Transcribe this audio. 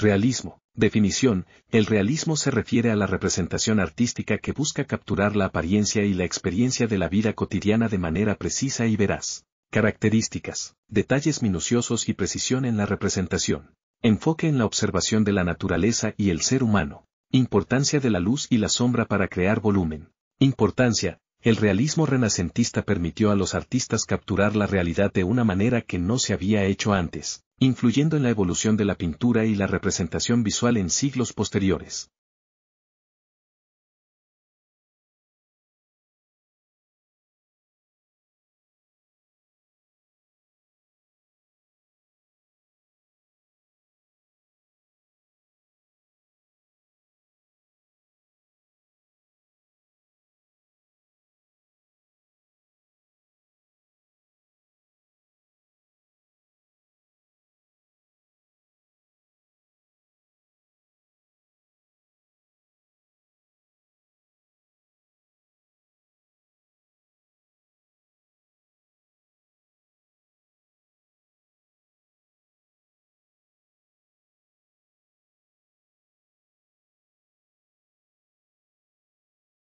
Realismo. Definición. El realismo se refiere a la representación artística que busca capturar la apariencia y la experiencia de la vida cotidiana de manera precisa y veraz. Características. Detalles minuciosos y precisión en la representación. Enfoque en la observación de la naturaleza y el ser humano. Importancia de la luz y la sombra para crear volumen. Importancia, el realismo renacentista permitió a los artistas capturar la realidad de una manera que no se había hecho antes, influyendo en la evolución de la pintura y la representación visual en siglos posteriores.